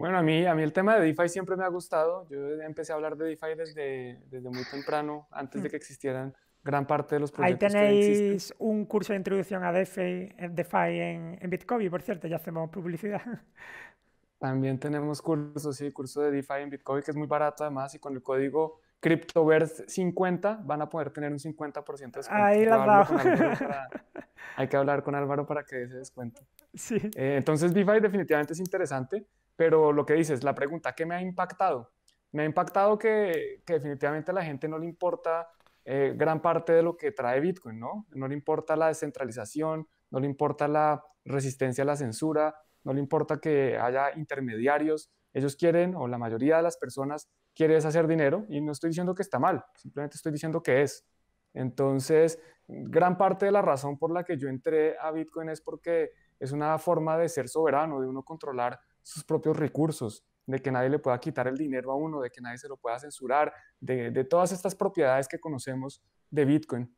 Bueno, a mí, a mí el tema de DeFi siempre me ha gustado. Yo empecé a hablar de DeFi desde, desde muy temprano, antes de hmm. que existieran gran parte de los proyectos. Ahí tenéis un curso de introducción a DeFi, en, en Bitcoin, por cierto, ya hacemos publicidad. También tenemos cursos, sí, curso de DeFi en Bitcoin, que es muy barato además, y con el código CryptoVerse 50 van a poder tener un 50% de descuento. Ahí la dado. Hay que hablar con Álvaro para que dé ese descuento. Sí. Eh, entonces, DeFi definitivamente es interesante. Pero lo que dices, la pregunta, ¿qué me ha impactado? Me ha impactado que, definitivamente a la gente no le importa eh, gran parte de lo que trae Bitcoin, ¿no? No le importa la descentralización, no le importa la resistencia a la censura, no le importa que haya intermediarios. Ellos quieren, o la mayoría de las personas, quiere deshacer dinero y no estoy diciendo que está mal, simplemente estoy diciendo que es. Entonces, gran parte de la razón por la que yo entré a Bitcoin es porque es una forma de ser soberano, de uno controlar sus propios recursos, de que nadie le pueda quitar el dinero a uno, de que nadie se lo pueda censurar, de, todas estas propiedades que conocemos de Bitcoin.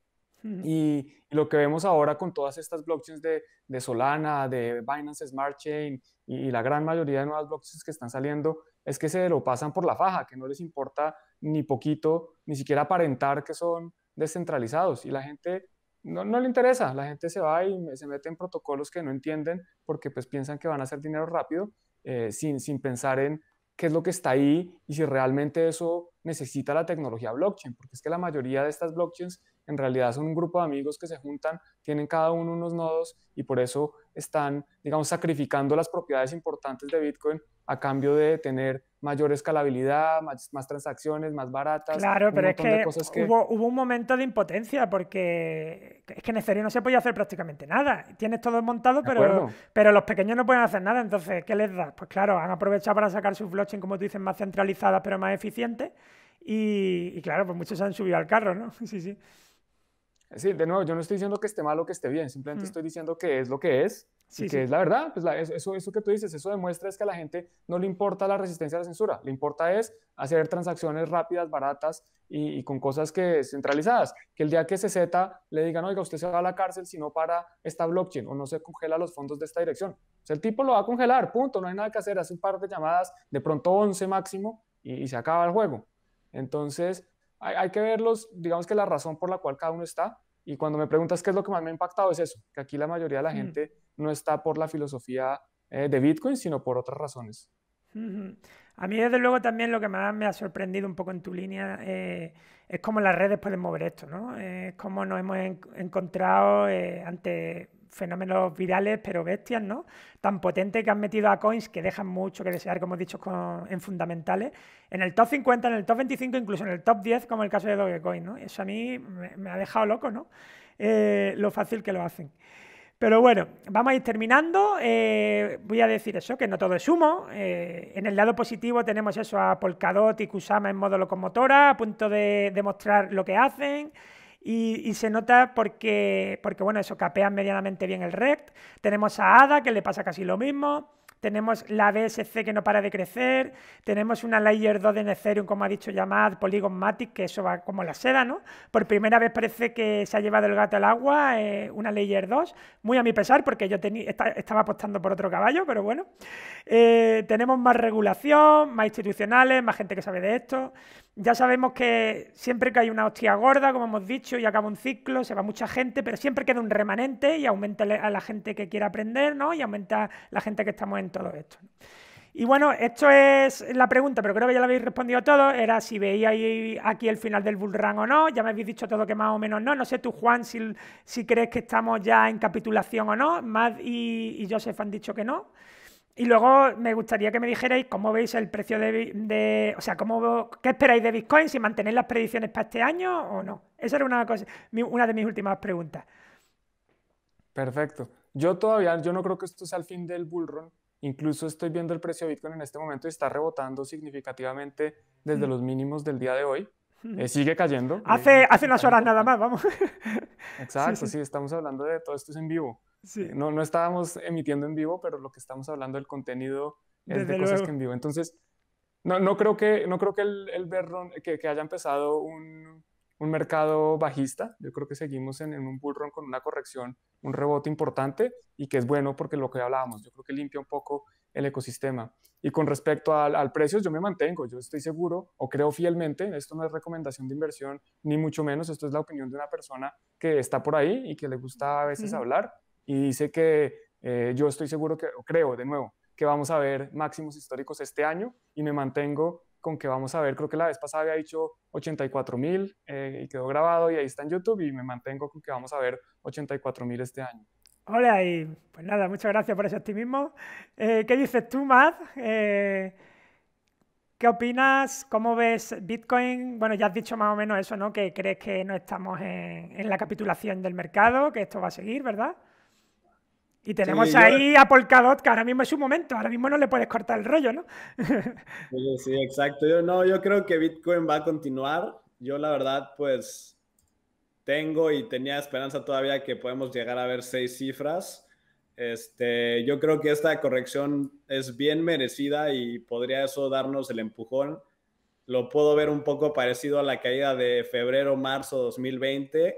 Y, lo que vemos ahora con todas estas blockchains de, Solana, de Binance Smart Chain y, la gran mayoría de nuevas blockchains que están saliendo es que se lo pasan por la faja, que no les importa ni poquito, ni siquiera aparentar que son descentralizados. Y la gente no, no le interesa, la gente se va y se mete en protocolos que no entienden porque pues piensan que van a hacer dinero rápido eh, sin, sin pensar en qué es lo que está ahí y si realmente eso necesita la tecnología blockchain, porque es que la mayoría de estas blockchains en realidad son un grupo de amigos que se juntan, tienen cada uno unos nodos y por eso están, digamos, sacrificando las propiedades importantes de Bitcoin a cambio de tener mayor escalabilidad, más, transacciones, más baratas. Claro, pero es que, Hubo, hubo, un momento de impotencia porque es que en Ethereum no se podía hacer prácticamente nada. Tienes todo montado, pero, pero los pequeños no pueden hacer nada. Entonces, ¿qué les da? Pues claro, han aprovechado para sacar su blockchain, como tú dices, más centralizada pero más eficiente Y, y claro, pues muchos han subido al carro, ¿no? sí, sí. Sí, de nuevo, yo no estoy diciendo que esté mal o que esté bien, simplemente mm. estoy diciendo que es lo que es y que es la verdad. Pues la, eso, que tú dices, eso demuestra es que a la gente no le importa la resistencia a la censura, le importa es hacer transacciones rápidas, baratas y, con cosas que centralizadas. Que el día que se zeta, le digan, oiga, usted se va a la cárcel si no para esta blockchain o no se congela los fondos de esta dirección. O sea, el tipo lo va a congelar, punto, no hay nada que hacer, hace un par de llamadas, de pronto 11 máximo y se acaba el juego. Entonces, hay, que verlos, digamos que la razón por la cual cada uno está. Y cuando me preguntas qué es lo que más me ha impactado es eso, que aquí la mayoría de la gente no está por la filosofía eh, de Bitcoin, sino por otras razones. A mí, desde luego, también lo que más me ha sorprendido un poco en tu línea eh, es cómo las redes pueden mover esto, ¿no? Es eh, cómo nos hemos encontrado ante fenómenos virales, pero bestias, ¿no? Tan potente que han metido a coins que dejan mucho que desear, como he dicho, con, en fundamentales. En el top 50, en el top 25, incluso en el top 10, como el caso de Dogecoin, ¿no? Eso a mí me, ha dejado loco, ¿no? Eh, lo fácil que lo hacen. Pero bueno, vamos a ir terminando. Eh, voy a decir eso, que no todo es humo. Eh, en el lado positivo tenemos eso a Polkadot y Kusama en modo locomotora, a punto de demostrar lo que hacen. Y, se nota porque, porque, bueno, eso capean medianamente bien el rect. Tenemos a Ada, que le pasa casi lo mismo. Tenemos la BSC que no para de crecer. Tenemos una Layer 2 de Ethereum, como ha dicho Yamad, Polygon Matic, que eso va como la seda, ¿no? Por primera vez parece que se ha llevado el gato al agua, eh, una Layer 2. Muy a mi pesar, porque yo tenía estaba apostando por otro caballo, pero bueno. Eh, tenemos más regulación, más institucionales, más gente que sabe de esto. Ya sabemos que siempre que hay una hostia gorda, como hemos dicho, y acaba un ciclo, se va mucha gente, pero siempre queda un remanente y aumenta a la gente que quiere aprender, ¿no? Y aumenta la gente que estamos en todo esto. Y bueno, esto es la pregunta, pero creo que ya la habéis respondido todos. Era si veíais aquí el final del bullrun o no. Ya me habéis dicho todo que más o menos no. No sé tú, Juan, si, si crees que estamos ya en capitulación o no. Mad y, y Joseph han dicho que no. Y luego me gustaría que me dijerais cómo veis el precio de, o sea, cómo, qué esperáis de Bitcoin, si mantenéis las predicciones para este año o no. Esa era una, de mis últimas preguntas. Perfecto. Yo todavía, yo no creo que esto sea el fin del bull run. Incluso estoy viendo el precio de Bitcoin en este momento y está rebotando significativamente desde mm. los mínimos del día de hoy. Mm. Eh, sigue cayendo. Hace, eh, hace unas horas nada más, vamos. Exacto, sí, estamos hablando de todo esto en vivo. Eh, no, no estábamos emitiendo en vivo, pero lo que estamos hablando del contenido es de cosas que en vivo. Entonces, no, no creo que, no creo que el, el que, haya empezado un, mercado bajista. Yo creo que seguimos en, un bullrun con una corrección, un rebote importante y que es bueno porque lo que hablábamos, yo creo que limpia un poco el ecosistema. Y con respecto al, al precio, yo me mantengo, yo estoy seguro o creo fielmente, esto no es recomendación de inversión, ni mucho menos, esto es la opinión de una persona que está por ahí y que le gusta a veces hablar y dice que eh, yo estoy seguro que, o creo de nuevo, que vamos a ver máximos históricos este año y me mantengo con que vamos a ver, creo que la vez pasada había dicho 84.000 eh, y quedó grabado y ahí está en YouTube y me mantengo con que vamos a ver 84.000 este año. Hola y pues nada, muchas gracias por ese optimismo. Eh, ¿Qué dices tú, Matt? Eh, ¿Qué opinas? ¿Cómo ves Bitcoin? Bueno, ya has dicho más o menos eso, ¿no? Que crees que no estamos en, en la capitulación del mercado, que esto va a seguir, ¿verdad? Y tenemos ahí a Polkadot, que ahora mismo es su momento, ahora mismo no le puedes cortar el rollo, ¿no? sí, exacto. Yo, no, yo creo que Bitcoin va a continuar. Yo la verdad, pues tengo y tenía esperanza todavía que podemos llegar a ver seis cifras. Este, yo creo que esta corrección es bien merecida y podría eso darnos el empujón. Lo puedo ver un poco parecido a la caída de febrero-marzo 2020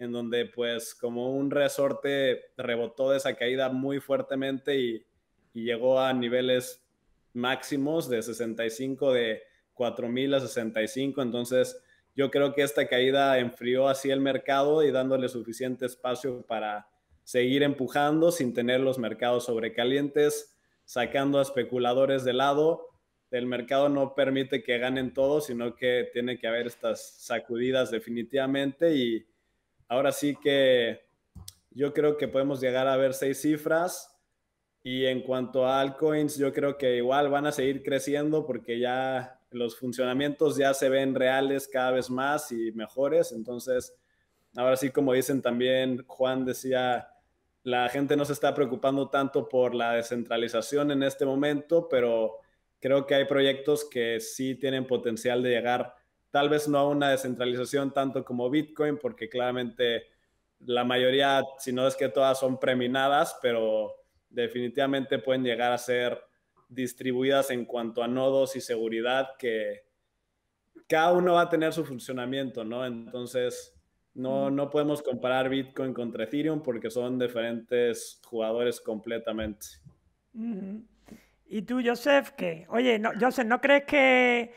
en donde pues como un resorte rebotó de esa caída muy fuertemente y, llegó a niveles máximos de 65 de 4.000 a 65. Entonces yo creo que esta caída enfrió así el mercado y dándole suficiente espacio para seguir empujando sin tener los mercados sobrecalientes, sacando a especuladores de lado. El mercado no permite que ganen todos, sino que tiene que haber estas sacudidas definitivamente y, Ahora sí que yo creo que podemos llegar a ver seis cifras. Y en cuanto a altcoins, yo creo que igual van a seguir creciendo porque ya los funcionamientos ya se ven reales cada vez más y mejores. Entonces, ahora sí, como dicen también, Juan decía, la gente no se está preocupando tanto por la descentralización en este momento, pero creo que hay proyectos que sí tienen potencial de llegar tal vez no a una descentralización tanto como Bitcoin, porque claramente la mayoría, si no es que todas son preminadas, pero definitivamente pueden llegar a ser distribuidas en cuanto a nodos y seguridad que cada uno va a tener su funcionamiento, ¿no? Entonces, no, no podemos comparar Bitcoin contra Ethereum porque son diferentes jugadores completamente. Y tú, Joseph, que, oye, no, Joseph, ¿no crees que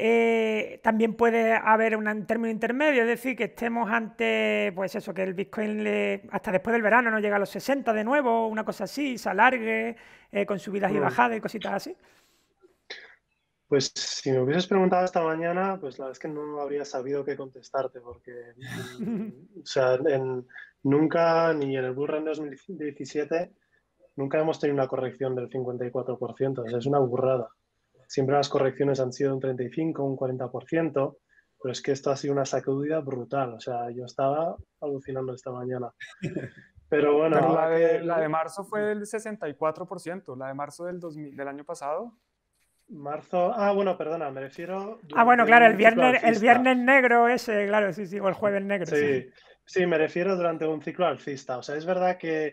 eh, también puede haber un término intermedio, es decir, que estemos ante, pues eso, que el Bitcoin le, hasta después del verano no llega a los 60 de nuevo, una cosa así, se alargue eh, con subidas y mm. bajadas y cositas así. Pues si me hubieses preguntado esta mañana, pues la verdad es que no habría sabido qué contestarte, porque mm, nunca, ni en el Bullrun 2017, nunca hemos tenido una corrección del 54%, es una burrada. Siempre las correcciones han sido un 35, un 40%, pero es que esto ha sido una sacudida brutal. O sea, yo estaba alucinando esta mañana. Pero bueno, la, de, marzo fue el 64%, la de marzo del, del año pasado. Marzo, ah, bueno, perdona, me refiero. Ah, bueno, claro, el viernes, el viernes negro ese, claro, sí, sí, o el jueves negro. Sí, sí, me refiero durante un ciclo alcista. O sea, es verdad que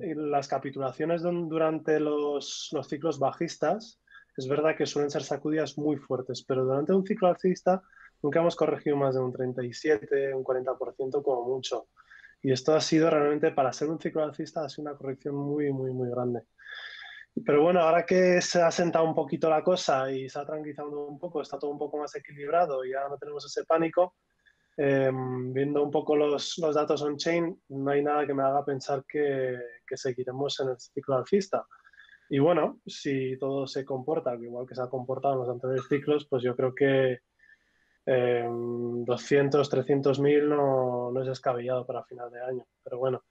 eh, las capitulaciones durante los, los ciclos bajistas es verdad que suelen ser sacudidas muy fuertes, pero durante un ciclo alcista nunca hemos corregido más de un 37, un 40% como mucho. Y esto ha sido realmente, para ser un ciclo alcista, ha sido una corrección muy, muy, muy grande. Pero bueno, ahora que se ha sentado un poquito la cosa y se ha tranquilizado un poco, está todo un poco más equilibrado y ahora no tenemos ese pánico, em, viendo un poco los, datos on-chain, no hay nada que me haga pensar que, que seguiremos en el ciclo alcista. Y bueno, si todo se comporta igual que se ha comportado en los anteriores ciclos, pues yo creo que 200, eh, 300 mil no, es descabellado para final de año. Pero bueno,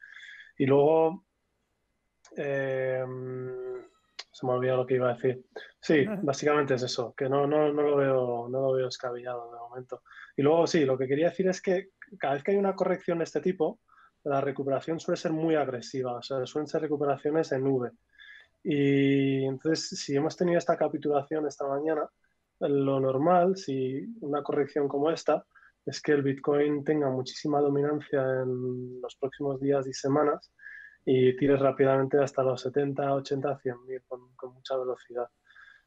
y luego eh, se me ha olvidado lo que iba a decir. Sí, básicamente es eso, que no, lo veo, no lo veo descabellado de momento. Y luego sí, lo que quería decir es que cada vez que hay una corrección de este tipo, la recuperación suele ser muy agresiva, o sea, suelen ser recuperaciones en V. Y entonces, si hemos tenido esta capitulación esta mañana, lo normal, si una corrección como esta, es que el Bitcoin tenga muchísima dominancia en los próximos días y semanas y tire rápidamente hasta los 70, 80, 100 mil con, mucha velocidad.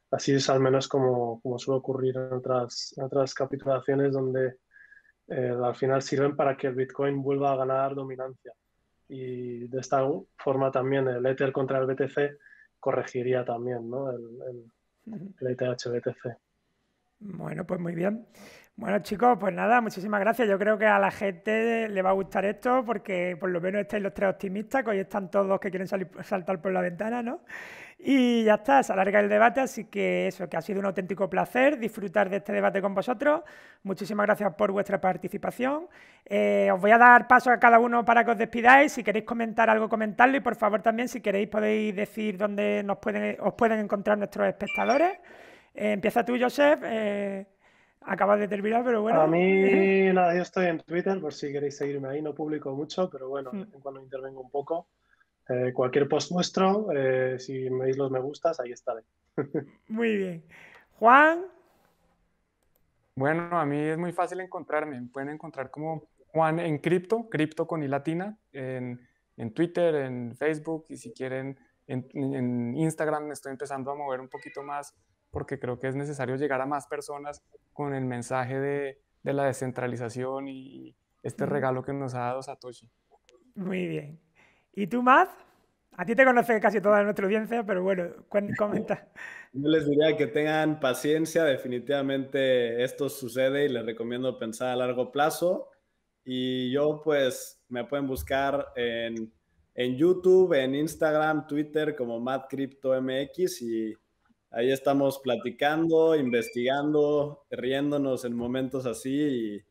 Así es al menos como, como suele ocurrir en otras, otras capitulaciones donde eh, al final sirven para que el Bitcoin vuelva a ganar dominancia. Y de esta forma también el Ether contra el BTC corregiría también ¿no? el, el, e e Bueno, pues muy bien. Bueno, chicos, pues nada, muchísimas gracias. Yo creo que a la gente le va a gustar esto porque por lo menos estáis los tres optimistas, que hoy están todos que quieren salir, saltar por la ventana, ¿no? Y ya está, se alarga el debate, así que eso, que ha sido un auténtico placer disfrutar de este debate con vosotros. Muchísimas gracias por vuestra participación. Eh, os voy a dar paso a cada uno para que os despidáis. Si queréis comentar algo, comentarlo. Y por favor también, si queréis, podéis decir dónde nos pueden, os pueden encontrar nuestros espectadores. Eh, empieza tú, Joseph. Eh, acabas de terminar, pero bueno. A mí, nada, yo estoy en Twitter por si queréis seguirme ahí. No publico mucho, pero bueno, de mm. vez en cuando intervengo un poco. Eh, cualquier post nuestro, eh, si me los me gustas, ahí estaré. Muy bien. Juan. Bueno, a mí es muy fácil encontrarme. pueden encontrar como Juan en Cripto, Cripto con I latina, en, Twitter, en Facebook y si quieren en, en Instagram. Estoy empezando a mover un poquito más porque creo que es necesario llegar a más personas con el mensaje de la descentralización y este regalo que nos ha dado Satoshi. Muy bien. ¿Y tú, Matt? A ti te conoce casi toda nuestra audiencia, pero bueno, comenta. Yo les diría que tengan paciencia, definitivamente esto sucede y les recomiendo pensar a largo plazo. Y yo pues me pueden buscar en, en YouTube, en Instagram, Twitter como MattCryptoMX y ahí estamos platicando, investigando, riéndonos en momentos así y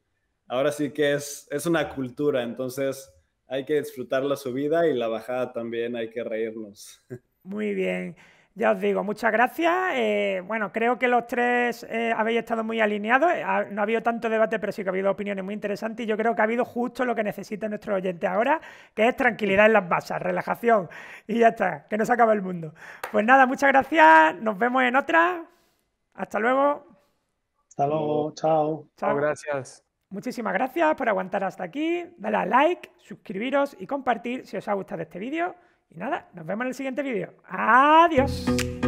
ahora sí que es, es una cultura, entonces hay que disfrutar la subida y la bajada también, hay que reírnos. Muy bien. Ya os digo, muchas gracias. Eh, bueno, creo que los tres eh, habéis estado muy alineados. Eh, no ha habido tanto debate, pero sí que ha habido opiniones muy interesantes y yo creo que ha habido justo lo que necesita nuestro oyente ahora, que es tranquilidad en las basas, relajación y ya está, que no se acaba el mundo. Pues nada, muchas gracias. Nos vemos en otra. Hasta luego. Hasta luego. Chao. Chao. gracias. Muchísimas gracias por aguantar hasta aquí. Dale a like, suscribiros y compartir si os ha gustado este vídeo. Y nada, nos vemos en el siguiente vídeo. Adiós.